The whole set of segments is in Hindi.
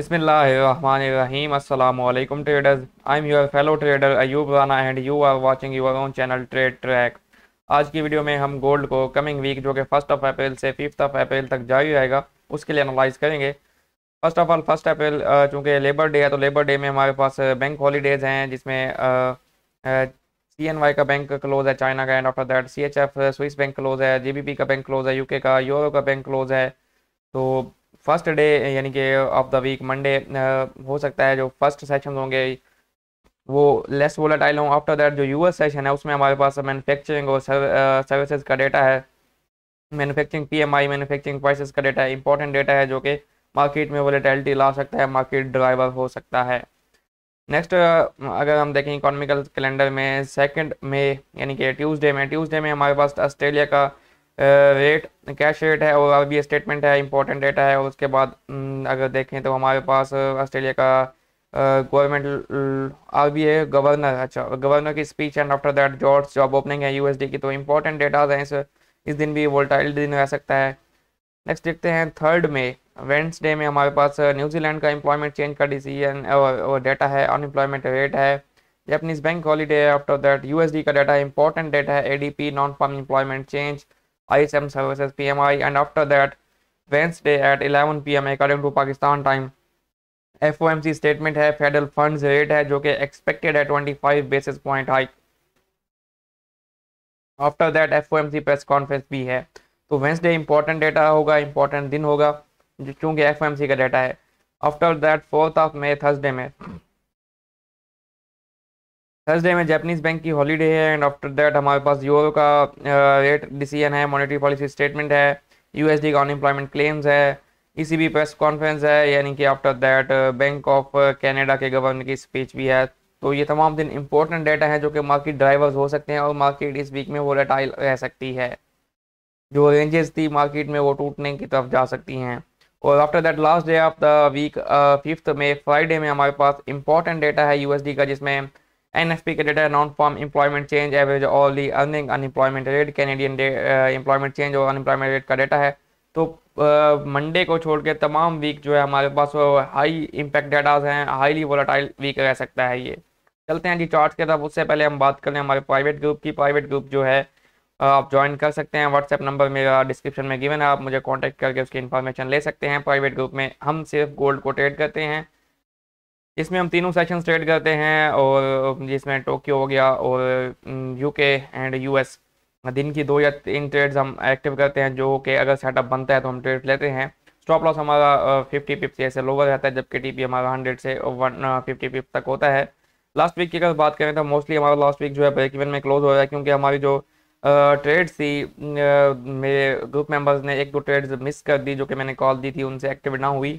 traders I am your fellow trader Ayub Rana and you are watching your own channel trade track आज की वीडियो में हम गोल्ड को कमिंग वीक जो कि फर्स्ट ऑफ अप्रैल से फिफ्थ ऑफ अप्रैल तक जारी रहेगा उसके लिए एनालाइज करेंगे first of all first April चूँकि लेबर डे है तो लेबर डे में हमारे पास बैंक हॉलीडेज हैं जिसमें सी एन वाई का बैंक क्लोज है चाइना का and after that C H F Swiss bank close है जे बी पी का बैंक क्लोज है यू के का यूरो का बैंक क्लोज है तो फर्स्ट डे यानी कि ऑफ द वीक मंडे हो सकता है जो फर्स्ट सेशन होंगे वो लेस वोलाटाइल हों आफ्टर दैट जो यूएस सेशन है उसमें हमारे पास मैनुफेक्चरिंग और सर्विसेज का डेटा है मैनुफेक्चरिंग पीएमआई मैनुफेक्चरिंग प्राइसेस का डेटा है इंपॉर्टेंट डेटा है जो कि मार्केट में वोलेटाइलिटी ला सकता है मार्केट ड्राइवर हो सकता है नेक्स्ट अगर हम देखें इकोनॉमिकल कैलेंडर में सेकेंड में यानी कि ट्यूजडे में ट्यूजडे में हमारे पास ऑस्ट्रेलिया का रेट कैश रेट है और अभी स्टेटमेंट है इंपॉर्टेंट डेटा है और उसके बाद हम्म, अगर देखें तो हमारे पास ऑस्ट्रेलिया का गवर्नमेंट आर बी अच्छा, है गवर्नर अच्छा गवर्नर की speech and after that jobs job opening है डी की तो इंपॉर्टेंट डेटाज हैं इस दिन भी वोल्टाइल दिन रह सकता है नेक्स्ट देखते हैं थर्ड में वेंसडे में हमारे पास न्यूजीलैंड का एम्प्लॉयमेंट चेंज का डिसीजन और डेटा है अनएम्प्लॉयमेंट रेट है जैपनीज बैंक हॉलीडे है आफ्टर दैट डी का डाटा इंपॉर्टेंट डेटा है A D P non farm employment change ISM services PMI and after that Wednesday at 11 pm according to Pakistan time F O M C statement है फेडरल फंड्स रेट है जो कि एक्सपेक्टेड है 25 basis point hike after that F O M C press conference भी है तो वेंसडे इंपॉर्टेंट डेटा होगा इंपॉर्टेंट दिन होगा क्योंकि एफ ओ एम सी का डेटा है after that fourth of May Thursday में थर्सडे में जैपनीज बैंक की हॉलीडे है एंड आफ्टर दैट हमारे पास यूरो का रेट डिसीजन है मॉनेटरी पॉलिसी स्टेटमेंट है यूएसडी का अनएम्प्लॉयमेंट क्लेम्स है ईसीबी प्रेस कॉन्फ्रेंस है यानी कि after that bank of Canada के गवर्नर की स्पीच भी है तो ये तमाम दिन इंपॉर्टेंट डेटा है जो कि मार्केट ड्राइवर्स हो सकते हैं और मार्केट इस वीक में वो रेटाइल रह सकती है जो रेंजेस थी मार्केट में वो टूटने की तरफ जा सकती हैं और after that last day of the week fifth में फ्राइडे में हमारे पास इंपॉर्टेंट डेटा है यूएसडी का जिसमें NFP के data non farm employment change average hourly earning unemployment rate Canadian employment change और अनएम्प्लॉयमेंट रेट का डेटा है तो मंडे uh, को छोड़ के तमाम वीक जो है हमारे पास हाई इम्पैक्ट डेटाज हैं हाईली वोलाटाइल वीक रह सकता है ये चलते हैं जी चार्ट के तरफ उससे पहले हम बात कर लें हमारे प्राइवेट ग्रुप की प्राइवेट ग्रुप जो है uh, आप ज्वाइन कर सकते हैं व्हाट्सएप नंबर मेरा डिस्क्रिप्शन में गिवन है आप मुझे कॉन्टैक्ट करके उसकी इन्फॉर्मेशन ले सकते हैं प्राइवेट ग्रुप में हम सिर्फ गोल्ड को ट्रेड करते हैं इसमें हम तीनों सेशन ट्रेड करते हैं और जिसमें टोक्यो हो गया और यूके एंड यूएस दिन की दो या तीन ट्रेड्स हम एक्टिव करते हैं जो कि अगर सेटअप बनता है तो हम ट्रेड लेते हैं स्टॉप लॉस हमारा फिफ्टी पिप्स से लोअर रहता है जबकि टीपी हमारा हंड्रेड से वन फिफ्टी पिप्स तक होता है लास्ट वीक की अगर बात करें तो मोस्टली हमारा लास्ट वीक जो है ब्रेक इवन में क्लोज हो रहा है क्योंकि हमारी जो ट्रेड थी मेरे ग्रुप मेंबर्स ने एक दो ट्रेड्स मिस कर दी जो कि मैंने कॉल दी थी उनसे एक्टिव ना हुई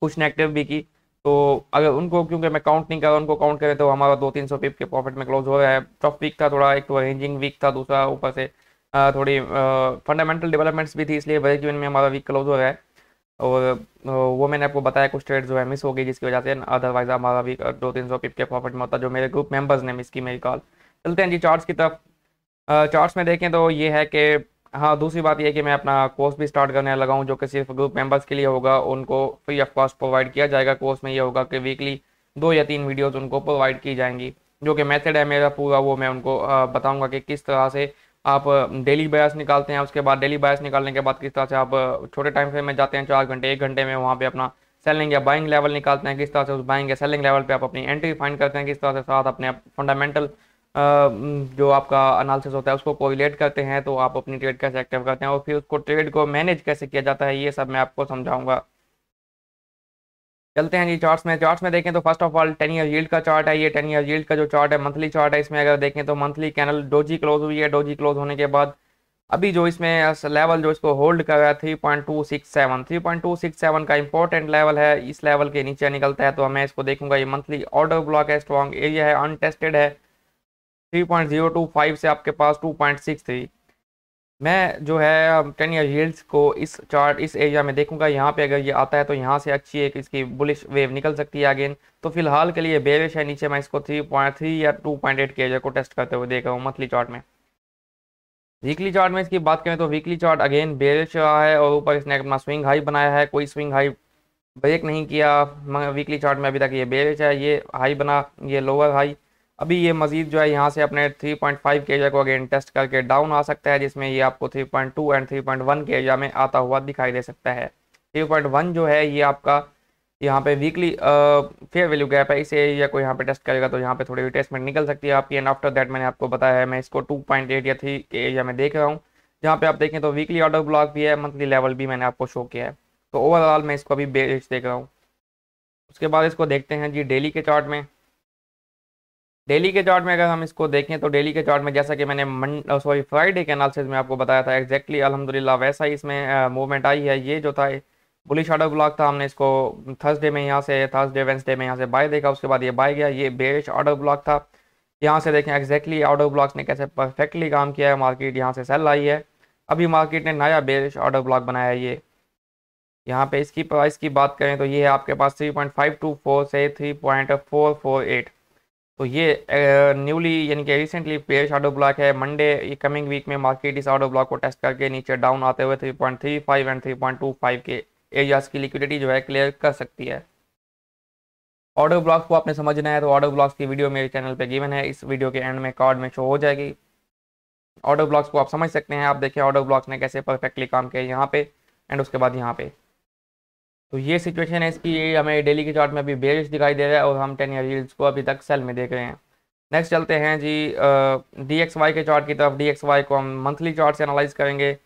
कुछ ने एक्टिव भी की तो अगर उनको क्योंकि मैं काउंट नहीं कर रहा उनको काउंट करें तो हमारा दो तीन सौ पिप के प्रॉफिट में क्लोज हो रहा है टॉप वीक था थोड़ा एक तो रेंजिंग वीक था दूसरा ऊपर से थोड़ी फंडामेंटल डेवलपमेंट्स भी थी इसलिए ब्रेक में हमारा वीक क्लोज हो रहा है और वो मैंने आपको बताया कुछ ट्रेड जो है मिस हो गई जिसकी वजह से अदरवाइज हमारा वीक दो तीन सौ पिप के प्रॉफिट में होता जो मेरे ग्रुप मेंबर्स ने मिस की मेरी कॉल चलते हैं जी चार्ट्स की तरफ चार्ट्स में देखें तो ये है कि हाँ दूसरी बात यह कि मैं अपना कोर्स भी स्टार्ट करने लगा हूँ जो कि सिर्फ ग्रुप मेंबर्स के लिए होगा उनको फ्री ऑफ कॉस्ट प्रोवाइड किया जाएगा कोर्स में ये होगा कि वीकली दो या तीन वीडियोस उनको प्रोवाइड की जाएंगी जो कि मेथड है मेरा पूरा वो मैं उनको बताऊंगा कि किस तरह से आप डेली बायस निकालते हैं उसके बाद डेली बायस निकालने के बाद किस तरह से आप छोटे टाइम फ्रेम में जाते हैं चार घंटे एक घंटे में वहाँ पर अपना सेलिंग या बाइंग लेवल निकालते हैं किस तरह से उस बाइंग या सेलिंग लेवल पर आप अपनी एंट्री फाइंड करते हैं किस तरह से साथ अपने फंडामेंटल जो आपका अनालिसिस होता है उसको कोविलेट करते हैं तो आप अपनी ट्रेड कैसे एक्टिव करते हैं और फिर उसको ट्रेड को मैनेज कैसे किया जाता है ये सब मैं आपको समझाऊंगा चलते हैं जी चार्ट्स में चार्ट्स में देखें तो first of all ten year yield का चार्ट है ये टेन ईयर यील्ड का जो चार्ट है मंथली चार्ट है इसमें अगर देखें तो मंथली कैनल डोजी क्लोज हुई है डोजी क्लोज होने के बाद अभी जो इसमें लेवल जो इसको होल्ड कर रहा है three point two six seven three point two six seven का इंपॉर्टेंट लेवल है इस लेवल के नीचे निकलता है तो मैं इसको देखूंगा ये मंथली ऑर्डर ब्लॉक है स्ट्रॉन्ग एरिया है अनटेस्टेड है 3.025 से आपके पास 2.63 मैं जो है टेन ईयर हील्स को इस चार्ट इस एरिया में देखूंगा यहाँ पे अगर ये आता है तो यहाँ से अच्छी एक इसकी बुलिश वेव निकल सकती है अगेन तो फिलहाल के लिए बेरिश है नीचे मैं इसको 3.3 या 2.8 के एरिया को टेस्ट करते हुए देख रहा हूँ मंथली चार्ट में वीकली चार्ट में इसकी बात करें तो वीकली चार्ट अगेन बेरिश रहा है और ऊपर इसने अपना स्विंग हाई बनाया है कोई स्विंग हाई ब्रेक नहीं किया वीकली चार्ट में अभी तक ये बेरिश है ये हाई बना ये लोअर हाई अभी ये मजीद जो है यहाँ से अपने 3.5 पॉइंट को अगेन टेस्ट करके डाउन आ सकता है जिसमें ये आपको 3.2 एंड 3.1 के एरिया में आता हुआ दिखाई दे सकता है 3.1 जो है ये आपका यहाँ पे वीकली फेयर वैल्यू गैप है इसे या कोई यहाँ पे टेस्ट करेगा तो यहाँ पे थोड़ी रिटेस्टमेंट निकल सकती है आपकी एंड आफ्टर दैट मैंने आपको बताया है मैं इसको टू या थ्री के एरिया में देख रहा हूँ जहाँ पे आप देखें तो वीकली आउट ब्लॉक भी है मंथली लेवल भी मैंने आपको शो किया है तो ओवरऑल मैं इसको अभी बेच देख रहा हूँ उसके बाद इसको देखते हैं जी डेली के चार्ट में डेली के चार्ट में अगर हम इसको देखें तो डेली के चार्ट में जैसा कि मैंने सॉरी फ्राइडे के एनालिसिस में आपको बताया था एक्जैक्टली अलहमदिल्ला वैसा ही इसमें मूवमेंट आई है ये जो था बुलिश ऑर्डर ब्लॉक था हमने इसको थर्सडे में यहाँ से थर्सडे वेंसडे में यहाँ से बाय देखा उसके बाद ये बाय गया ये बेरिश आडो ब्लॉक था यहाँ से देखें एक्जैक्टली ऑर्डर ब्लॉक्स ने कैसे परफेक्टली काम किया है मार्केट यहाँ से सेल आई है अभी मार्केट ने नया बेरिश आडो ब्लॉक बनाया है ये यहाँ पे इसकी प्राइस की बात करें तो ये है आपके पास थ्री से थ्री तो ये न्यूली यानी कि रिसेंटली पेयर शाडो ब्लॉक है मंडे ये कमिंग वीक में मार्केट इस आडो ब्लॉक को टेस्ट करके नीचे डाउन आते हुए 3.35 एंड 3.25 के एरियाज की लिक्विडिटी जो है क्लियर कर सकती है ऑडो ब्लॉक को आपने समझना है तो ऑडो ब्लॉग्स की वीडियो मेरे चैनल पे गिवन है इस वीडियो के एंड में कार्ड में शो हो जाएगी ऑडो ब्लॉग्स को आप समझ सकते हैं आप देखें ऑडो ब्लॉग्स ने कैसे परफेक्टली काम किया यहाँ पे एंड उसके बाद यहाँ पे तो ये सिचुएशन है इसकी हमें डेली के चार्ट में अभी बेरिश दिखाई दे रहा है और हम टेन ईयर रील्स को अभी तक सेल में देख रहे हैं नेक्स्ट चलते हैं जी डी एक्स वाई के चार्ट की तरफ डी एक्स वाई को हम मंथली चार्ट से एनालाइज करेंगे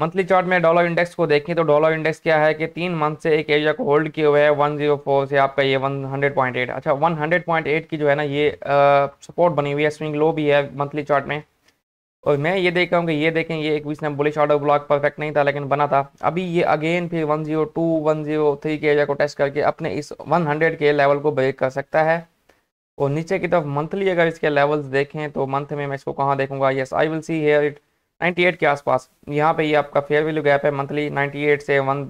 मंथली चार्ट में डॉलर इंडेक्स को देखें तो डॉलर इंडेक्स क्या है कि तीन मंथ से एक एरिया को होल्ड किए हुए जीरो फोर से आपका ये एट अच्छा एट की जो है ना ये सपोर्ट बनी हुई है स्विंग लो भी है मंथली चार्ट में और मैं ये देख रहा हूँ कि ये देखें ये एक बीस ने बुलिश ऑर्डर ब्लॉक परफेक्ट नहीं था लेकिन बना था अभी ये अगेन फिर 102, 103 के एरिया को टेस्ट करके अपने इस 100 के लेवल को ब्रेक कर सकता है और नीचे की तरफ मंथली अगर इसके लेवल्स देखें तो मंथ में मैं इसको कहाँ देखूंगा yes I will see here it 98 के आसपास यहाँ पे ये आपका फेयर वैल्यू गैप है मंथली 98 से वन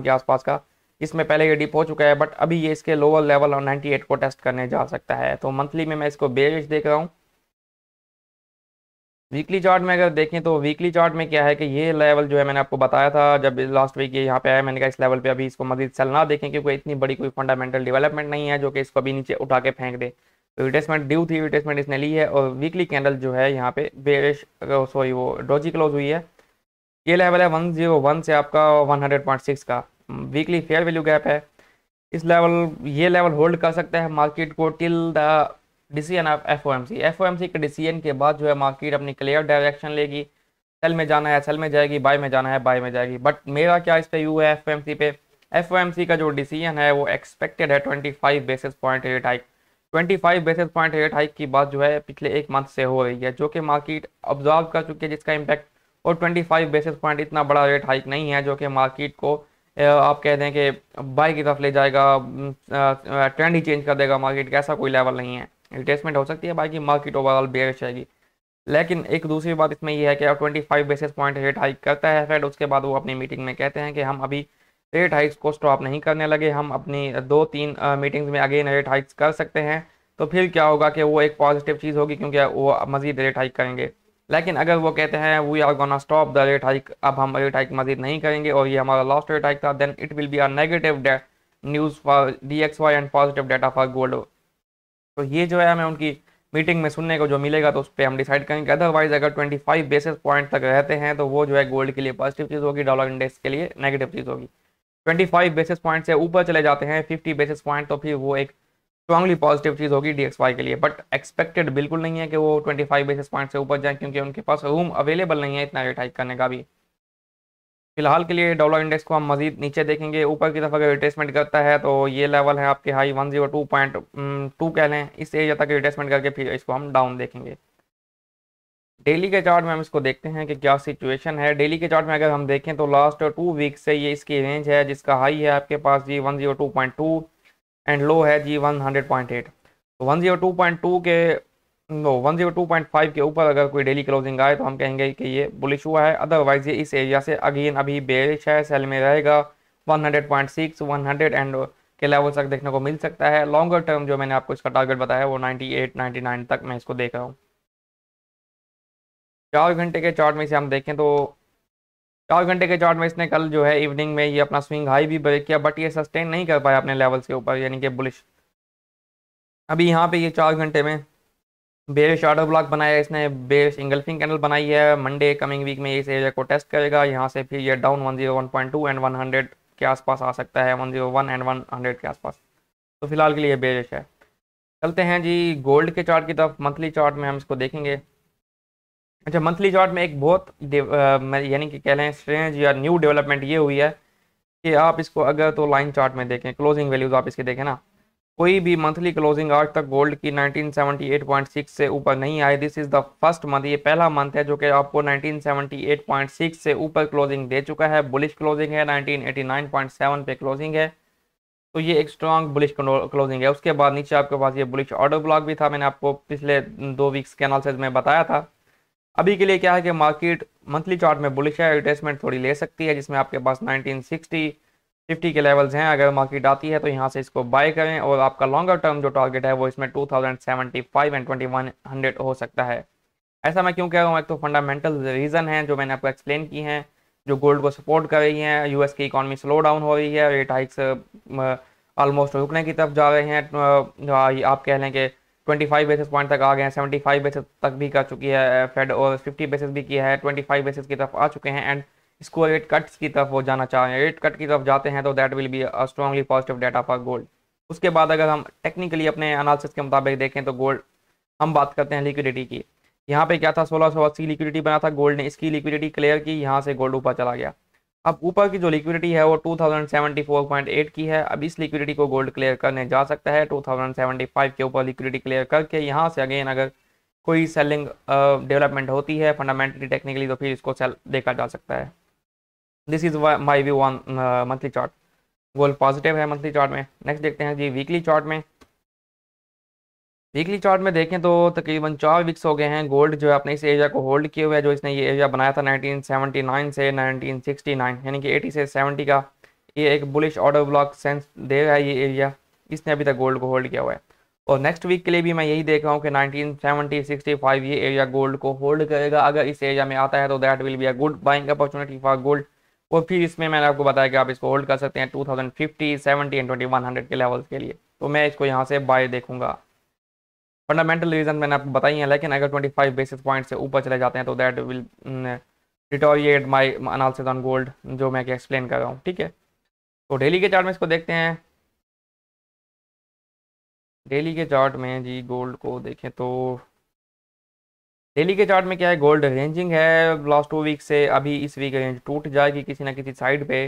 uh, के आसपास का इसमें पहले ये डिप हो चुका है बट अभी ये इसके लोअर लेवल और एट को टेस्ट करने जा सकता है तो मंथली में मैं इसको बेरिश देख रहा हूँ वीकली चार्ट में अगर देखें तो वीकली चार्ट में क्या है कि ये लेवल जो है मैंने आपको बताया था जब लास्ट वीक ये यहाँ पे आया मैंने कहा इस लेवल पे अभी इसको मजीद सेल ना देखें क्योंकि इतनी बड़ी कोई फंडामेंटल डेवलपमेंट नहीं है जो कि इसको अभी नीचे उठा के फेंक दे तो रिटेसमेंट ड्यू थी रिटेसमेंट इसने ली है और वीकली कैंडल जो है यहाँ पे बेरिश सॉरी वो डोजी क्लोज हुई है ये लेवल है वन जीरो वन से आपका वन हंड्रेड पॉइंट सिक्स का वीकली फेयर वैल्यू गैप है इस लेवल ये लेवल होल्ड कर सकता है मार्केट को till the decision of F O M C F O M C के डिसीजन के बाद जो है मार्केट अपनी क्लियर डायरेक्शन लेगी सेल में जाना है सेल में जाएगी बाय में जाना है बाय में जाएगी बट मेरा क्या इस पर यू है एफ ओ एम सी पे एफ ओ एम सी का जो डिसीजन है वो एक्सपेक्टेड है twenty five basis point rate hike twenty five basis point rate hike की बात जो है पिछले एक मंथ से हो रही है जो कि मार्केट ऑब्जॉर्व कर चुकी है जिसका इम्पैक्ट और ट्वेंटी फाइव बेसिस पॉइंट इतना बड़ा रेट हाइक नहीं है जो कि मार्केट को आप कह दें कि बाई की तरफ ले जाएगा ट्रेंड ही चेंज कर देगा मार्केट का ऐसा कोई लेवल नहीं है रिटेसमेंट हो सकती है बाकी मार्केट ओवरऑल बेयर रहेगी लेकिन एक दूसरी बात इसमें यह है कि अब twenty five basis point rate hike करता है फेड उसके बाद वो अपनी मीटिंग में कहते हैं कि हम अभी रेट हाइक्स को स्टॉप नहीं करने लगे हम अपनी दो तीन मीटिंग्स में अगेन रेट हाइक्स कर सकते हैं तो फिर क्या होगा कि वो एक पॉजिटिव चीज़ होगी क्योंकि वो मज़ीद रेट हाइक करेंगे लेकिन अगर वो कहते हैं we are gonna stop the rate hike अब हम रेट हाइक मजीद नहीं करेंगे और ये हमारा लास्ट रेट हाइक था then it will be are negative news for D X Y and positive data for gold तो ये जो है हमें उनकी मीटिंग में सुनने को जो मिलेगा तो उस पर हम डिसाइड करेंगे अदरवाइज अगर 25 बेसिस पॉइंट तक रहते हैं तो वो जो है गोल्ड के लिए पॉजिटिव चीज़ होगी डॉलर इंडेक्स के लिए नेगेटिव चीज़ होगी 25 बेसिस पॉइंट से ऊपर चले जाते हैं 50 बेसिस पॉइंट तो फिर वो एक स्ट्रांगली पॉजिटिव चीज़ होगी डी के लिए बट एक्सपेक्टेड बिल्कुल नहीं है कि वो फाइव बेसिस पॉइंट से ऊपर जाए क्योंकि उनके पास रूम अवेलेबल नहीं है इतना रेट हाइक करने का भी फिलहाल के लिए डॉलर इंडेक्स को हम मजीद नीचे देखेंगे ऊपर की तरफ अगर रिटेसमेंट करता है तो ये लेवल है आपके high one zero two point two कह लें इस एरिया तक रिटेसमेंट करके फिर इसको हम डाउन देखेंगे डेली के चार्ट में हम इसको देखते हैं कि क्या सिचुएशन है डेली के चार्ट में अगर हम देखें तो लास्ट टू वीक से ये इसकी रेंज है जिसका हाई है आपके पास जी one zero two point two and low है जी one hundred point eight one zero two point two के लो फाइव के ऊपर अगर कोई डेली क्लोजिंग आए तो हम कहेंगे कि ये बुलिश हुआ है अदरवाइज ये इस एरिया से अगेन अभी बेरिश है सेल में रहेगा वन हंड्रेड एंड के लेवल तक देखने को मिल सकता है लॉन्गर टर्म जो मैंने आपको इसका टारगेट बताया वो एट नाइन्टी नाइन तक मैं इसको देख रहा हूँ चार घंटे के चार्ट में से हम देखें तो चार घंटे के चार्ट में इसने कल जो है इवनिंग में ये अपना स्विंग हाई भी ब्रेक किया बट ये सस्टेन नहीं कर पाया अपने लेवल्स के ऊपर यानी कि बुलिश अभी यहाँ पे ये चार घंटे में बेरिश ऑर्डर ब्लॉक बनाया इसने बेरिश इंगल्फिंग कैंडल बनाई है मंडे कमिंग वीक में इस एरिया को टेस्ट करेगा यहाँ से फिर ये डाउन 101.2 एंड 100 के आसपास आ सकता है 101 एंड 100 के आसपास तो फिलहाल के लिए बेरिश है चलते हैं जी गोल्ड के चार्ट की तरफ मंथली चार्ट में हम इसको देखेंगे अच्छा मंथली चार्ट में एक बहुत यानी कि कह लें स्ट्रेंज या न्यू डेवलपमेंट ये हुई है कि आप इसको अगर तो लाइन चार्ट में देखें क्लोजिंग वैल्यूज आप इसके देखें ना कोई भी मंथली क्लोजिंग आज तक गोल्ड की 1978.6 से ऊपर नहीं आई this is the first month ये पहला मंथ है जो कि आपको 1978.6 से ऊपर क्लोजिंग दे चुका है बुलिश क्लोजिंग है 1989.7 पे क्लोजिंग है तो ये एक स्ट्रांग बुलिश क्लोजिंग है उसके बाद नीचे आपके पास ये बुलिश ऑर्डर ब्लॉक भी था मैंने आपको पिछले दो वीक्स के एनालिसिस में बताया था अभी के लिए क्या है कि मार्केट मंथली चार्ट में बुलिश है एडजस्टमेंट थोड़ी ले सकती है जिसमें आपके पास नाइनटीन फिफ्टी के लेवल्स हैं अगर मार्केट आती है तो यहाँ से इसको बाय करें और आपका लॉन्गर टर्म जो टारगेट है वो इसमें two thousand seventy five and twenty one hundred हो सकता है ऐसा मैं क्यों कह रहा हूँ एक तो फंडामेंटल रीज़न है जो मैंने आपको एक्सप्लेन की हैं जो गोल्ड को सपोर्ट कर रही हैं यूएस की इकॉनमी स्लो डाउन हो रही है रेट हाइक्स ऑलमोस्ट रुकने की तरफ जा रहे हैं आप कह लें कि ट्वेंटी बेसिस पॉइंट तक आ गए हैं सेवेंटी बेसिस तक भी कर चुकी है फेड और फिफ्टी बेसिस भी किया है ट्वेंटी बेसिस की तरफ आ चुके हैं एंड इसको रेट कट्स की तरफ वो जाना चाह रहे हैं एट कट की तरफ जाते हैं तो that will be a strongly positive data for gold उसके बाद अगर हम टेक्निकली अपने एनालिसिस के मुताबिक देखें तो गोल्ड हम बात करते हैं लिक्विडिटी की यहाँ पे क्या था सोलह सौ अस्सी लिक्विडिटी बना था गोल्ड ने इसकी लिक्विडिटी क्लियर की यहाँ से गोल्ड ऊपर चला गया अब ऊपर की जो लिक्विडिटी है वो 2074.8 की है अब इस लिक्विडिटी को गोल्ड क्लियर करने जा सकता है 2075 के ऊपर लिक्विडिटी क्लियर करके यहाँ से अगेन अगर कोई सेलिंग डेवलपमेंट uh, होती है फंडामेंटली टेक्निकली तो फिर इसको सेल देखा जा सकता है this is my view one monthly chart gold positive है मंथली चार्ट में नेक्स्ट देखते हैं जी वीकली चार्ट में वीकली चार्ट में देखें तो तकरीबन चार वीक्स हो गए हैं गोल्ड जो है अपने इस एरिया को होल्ड किए हुए हैं जो इसने ये एरिया बनाया था 1979 से 1969 यानी कि 80 से 70 का ये एक बुलिश ऑर्डर ब्लॉक सेंस दे रहा है ये एरिया इसने अभी तक गोल्ड को होल्ड किया हुआ है और नेक्स्ट वीक के लिए भी मैं यही देख रहा हूँ कि नाइनटीन सेवेंटी ये एरिया गोल्ड को होल्ड करेगा अगर इस एरिया में आता है तो that will be a good buying opportunity for gold और फिर इसमें मैंने आपको बताया कि आप इसको होल्ड कर सकते हैं two thousand fifty seventy and twenty one hundred के लेवल्स के लिए तो मैं इसको यहाँ से बाय देखूंगा फंडामेंटल रीज़न मैंने आपको बताई है लेकिन अगर ट्वेंटी फाइव बेसिस पॉइंट से ऊपर चले जाते हैं तो that will deteriorate my analysis on gold जो मैं एक्सप्लेन कर रहा हूँ ठीक है तो डेली के चार्ट में इसको देखते हैं डेली के चार्ट में जी गोल्ड को देखें तो डेली के चार्ट में क्या है गोल्ड रेंजिंग है लास्ट टू वीक से अभी इस वीक रेंज टूट जाएगी किसी ना किसी साइड पे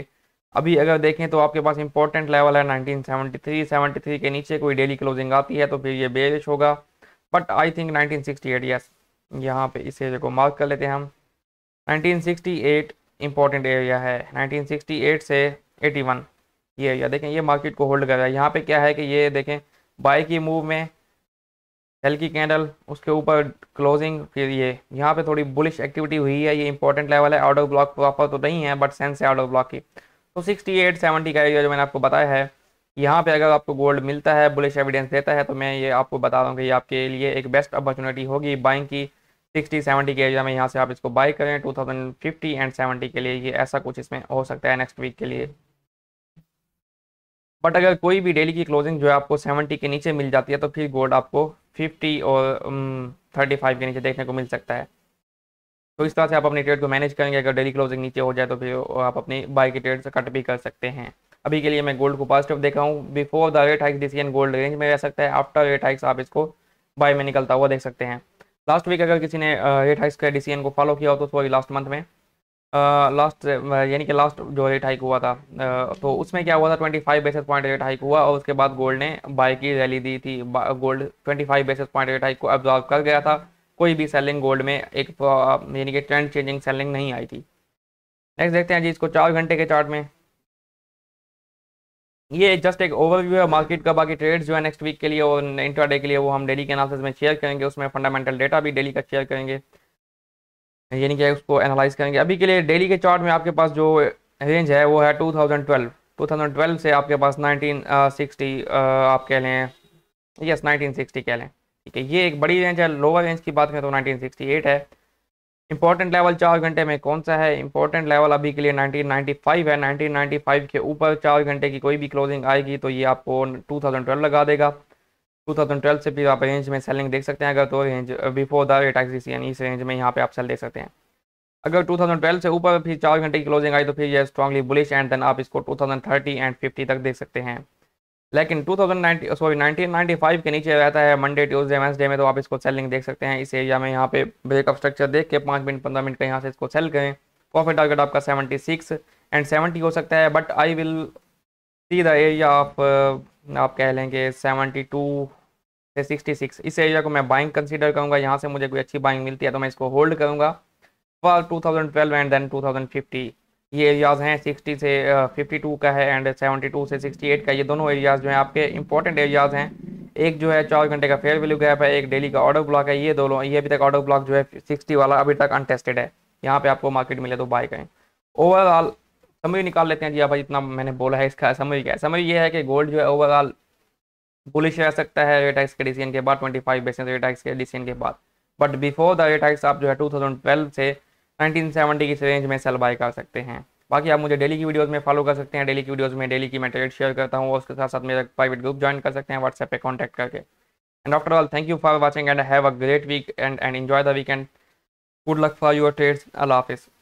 अभी अगर देखें तो आपके पास इंपॉर्टेंट लेवल है 1973 73 के नीचे कोई डेली क्लोजिंग आती है तो फिर ये बेरिश होगा बट आई थिंक 1968 यस यहाँ पे इस एरिया को मार्क कर लेते हैं हम 1968 इंपॉर्टेंट एरिया है नाइनटीन से एटी ये एरिया देखें ये मार्केट को होल्ड कर रहा है यहाँ पे क्या है कि ये देखें बाई की मूव में सेल की कैंडल उसके ऊपर क्लोजिंग फिर ये यहाँ पे थोड़ी बुलिश एक्टिविटी हुई है ये इंपॉर्टेंट लेवल है आउट ऑफ ब्लॉक प्रॉपर तो नहीं है बट सेंस है आउट ऑफ ब्लॉक की तो 68 70 का एरिया जो मैंने आपको बताया है यहाँ पे अगर आपको गोल्ड मिलता है बुलिश एविडेंस देता है तो मैं ये आपको बता रहा हूँ कि ये आपके लिए एक बेस्ट अपॉर्चुनिटी होगी बाइंग की सिक्सटी सेवेंटी के एरिया में यहाँ से आप इसको बाई करें two thousand fifty and seventy के लिए ये ऐसा कुछ इसमें हो सकता है नेक्स्ट वीक के लिए बट अगर कोई भी डेली की क्लोजिंग जो है आपको 70 के नीचे मिल जाती है तो फिर गोल्ड आपको 50 और थर्टी um, फाइव के नीचे देखने को मिल सकता है तो इस तरह से आप अपने ट्रेड को मैनेज करेंगे अगर डेली क्लोजिंग नीचे हो जाए तो फिर आप अपनी बाई के ट्रेड से कट भी कर सकते हैं अभी के लिए मैं गोल्ड को पॉजिटिव देखा हूँ before the rate hikes decision gold range में रह सकता है आफ्टर रेट हाइक्स आप इसको बाई में निकलता हुआ देख सकते हैं लास्ट वीक अगर किसी ने रेट हाइक्स के डिसीजन को फॉलो किया हो तो सॉरी लास्ट मंथ में लास्ट यानी कि लास्ट जो रेट हाइक हुआ था तो उसमें क्या हुआ था 25 बेसिस पॉइंट रेट हाइक हुआ और उसके बाद गोल्ड ने बाय की रैली दी थी gold 25 basis point rate hike को एब्जॉर्व कर गया था कोई भी सेलिंग गोल्ड में एक यानी कि ट्रेंड चेंजिंग सेलिंग नहीं आई थी नेक्स्ट देखते हैं जी इसको चार घंटे के चार्ट में ये जस्ट एक ओवरव्यू है मार्केट का बाकी ट्रेड्स जो है नेक्स्ट वीक के लिए और इंटरडे के लिए वो हम डेली के एनालिसिस में शेयर करेंगे उसमें फंडामेंटल डेटा भी डेली का शेयर करेंगे यानी कि उसको एनालाइज करेंगे अभी के लिए डेली के चार्ट में आपके पास जो रेंज है वो है 2012 2012 से आपके पास 1960 uh, uh, आप कह लें यस 1960 कह लें ठीक है ये एक बड़ी रेंज है लोअर रेंज की बात करें तो 1968 है इंपॉर्टेंट लेवल चार घंटे में कौन सा है इंपॉर्टेंट लेवल अभी के लिए 1995 है 1995 के ऊपर चार घंटे की कोई भी क्लोजिंग आएगी तो ये आपको 2012 लगा देगा 2012 से भी आप रेंज में सेलिंग देख सकते हैं अगर तो रेंज बिफोर द रेट एक्सिसियन इस रेंज में यहाँ पे आप सेल देख सकते हैं अगर 2012 से ऊपर फिर चार घंटे की क्लोजिंग आई तो फिर यह स्ट्रांगली बुलिश एंड देन आप इसको 2030 एंड 50 तक देख सकते हैं लेकिन 2090 सॉरी 1995 के नीचे रहता है मंडे ट्यूजडे वेंसडे में तो आप इसको सेलिंग देख सकते हैं इस एरिया में यहाँ पे ब्रेकअप स्ट्रक्चर देख के पाँच मिनट पंद्रह मिनट का यहाँ से इसको सेल करें प्रॉफिट टारगेट आपका सेवेंटी एंड सेवेंटी हो सकता है but I will see the area of आप कह लेंगे सेवेंटी टू से सिक्सटी सिक्स इस एरिया को मैं बाइंग कंसीडर करूँगा यहाँ से मुझे कोई अच्छी बाइंग मिलती है तो मैं इसको होल्ड करूँगा for two thousand twelve and then two thousand fifty ये एरियाज़ हैं सिक्सटी से फिफ्टी टू का है एंड सेवेंटी टू से सिक्सटी एट का ये दोनों एरियाज़ जो हैं आपके इंपॉर्टेंट एरियाज़ हैं एक जो है चार घंटे का फेयर वैल्यू गैप है एक डेली का ऑर्डर ब्लॉक है ये दोनों ये अभी तक ऑर्डर ब्लॉक जो है सिक्सटी वाला अभी तक अनटेस्टेड है यहाँ पे आपको मार्केट मिले तो बाय करें ओवरऑल समरी निकाल लेते हैं जी हाँ भाई इतना मैंने बोला है इसका समरी क्या है समरी ये है कि गोल्ड जो है ओवरऑल बुलिश रह सकता है रेट हाइक्स के डिसीजन के बाद 25 बेसेस रेट हाइक्स के डिसीजन के बाद but before the rate hikes आप जो है 2012 से 1970 की रेंज में सेल बाय कर सकते हैं बाकी आप मुझे डेली की वीडियोज में फॉलो कर सकते हैं डेली की वीडियोज़ में डेली की मैं ट्रेड शेयर करता हूँ और उसके साथ साथ मेरा प्राइवेट ग्रुप ज्वाइन कर सकते हैं व्हाट्सएप पर कॉन्टैक्ट करके and after all thank you for watching and have a great weekend and enjoy the weekend good luck for your trades अल्लाह हाफिज़